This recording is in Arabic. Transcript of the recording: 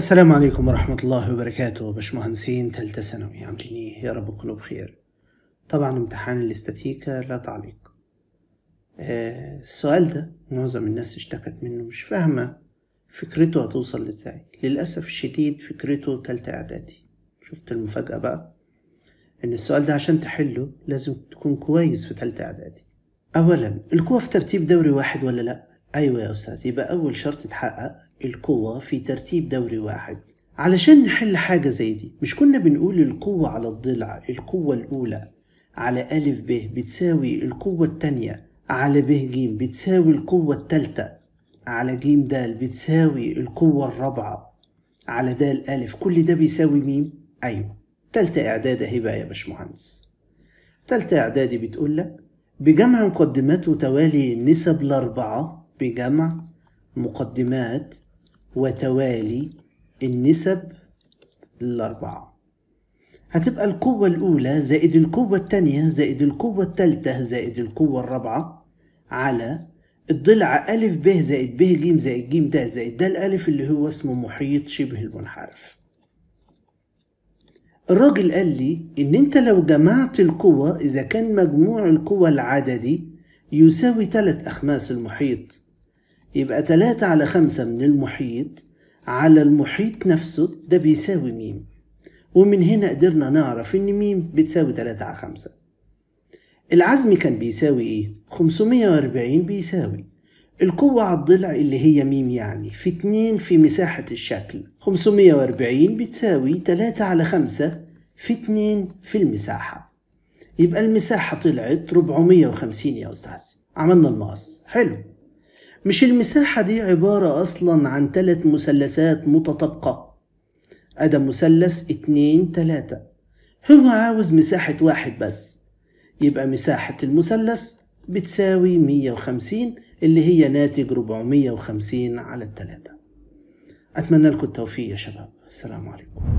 السلام عليكم ورحمة الله وبركاته باشمهندسين تالتة ثانوي عاملين يا رب تكونوا بخير طبعا امتحان الاستاتيكا لا تعليق آه السؤال ده معظم الناس اشتكت منه مش فاهمة فكرته هتوصل ازاي للأسف الشديد فكرته تالتة إعدادي شفت المفاجأة بقى إن السؤال ده عشان تحله لازم تكون كويس في تالتة إعدادي أولا القوة في ترتيب دوري واحد ولا لأ؟ أيوة يا أستاذ يبقى أول شرط اتحقق القوة في ترتيب دوري واحد علشان نحل حاجة زي دي مش كنا بنقول القوة على الضلع القوة الأولى على ألف ب بتساوي القوة التانية على ب ج بتساوي القوة التالتة على ج د بتساوي القوة الرابعة على د ألف كل ده بيساوي ميم أيوة تالتة إعداد أهي بقى يا باشمهندس تالتة إعدادي بتقول لك بجمع مقدمات وتوالي النسب الأربعة بجمع مقدمات وتوالي النسب الأربعة هتبقى القوة الأولى زائد القوة التانية زائد القوة التالتة زائد القوة الرابعة على الضلع أ ب زائد ب ج زائد ج د زائد د الألف اللي هو اسمه محيط شبه المنحرف الراجل قال لي إن أنت لو جمعت القوة إذا كان مجموع القوى العددي يساوي تلت أخماس المحيط يبقى 3 على 5 من المحيط على المحيط نفسه ده بيساوي ميم ومن هنا قدرنا نعرف ان ميم بتساوي 3 على 5 العزم كان بيساوي ايه 540 بيساوي القوة على الضلع اللي هي م يعني في 2 في مساحة الشكل 540 بتساوي 3 على 5 في 2 في المساحة يبقى المساحة طلعت 450 يا أستاذ عملنا المقص حلو مش المساحة دي عبارة أصلا عن ثلاث مثلثات متطابقة أدا مثلث اتنين تلاتة هو عاوز مساحة واحد بس يبقى مساحة المثلث بتساوي مية وخمسين اللي هي ناتج وخمسين على التلاتة أتمنى لكم التوفيق يا شباب السلام عليكم